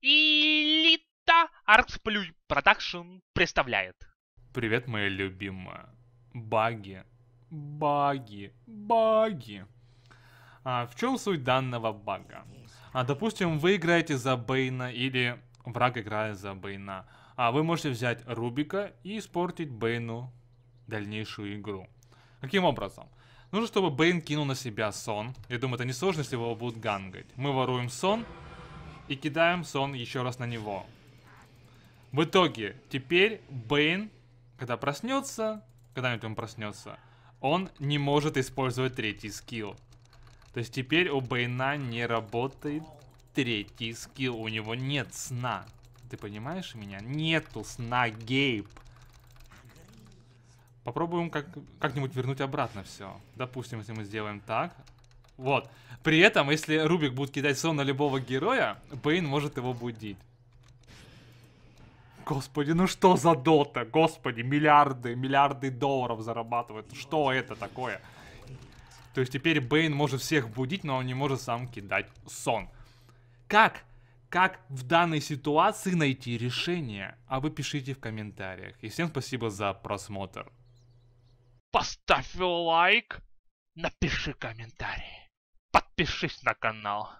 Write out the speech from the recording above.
Элита Артсплюй Продакшн представляет. Привет, моя любимая. Баги. Баги. Баги. А, в чем суть данного бага? А, допустим, вы играете за Бейна или враг играет за Бейна. А вы можете взять Рубика и испортить Бейну дальнейшую игру. Каким образом? Нужно, чтобы Бейн кинул на себя сон. Я думаю, это не сложно, если его будут гангать. Мы воруем сон, и кидаем сон еще раз на него. В итоге, теперь Бейн, когда проснется, когда-нибудь он проснется, он не может использовать третий скилл. То есть теперь у Бейна не работает третий скилл, у него нет сна. Ты понимаешь меня? Нету сна, Гейб. Попробуем как-нибудь как вернуть обратно все. Допустим, если мы сделаем так, вот. При этом, если Рубик будет кидать сон на любого героя, Бейн может его будить. Господи, ну что за дота? Господи, миллиарды, миллиарды долларов зарабатывают. Что это такое? То есть теперь Бейн может всех будить, но он не может сам кидать сон. Как? Как в данной ситуации найти решение? А вы пишите в комментариях. И всем спасибо за просмотр. Поставь лайк, напиши комментарий подпишись на канал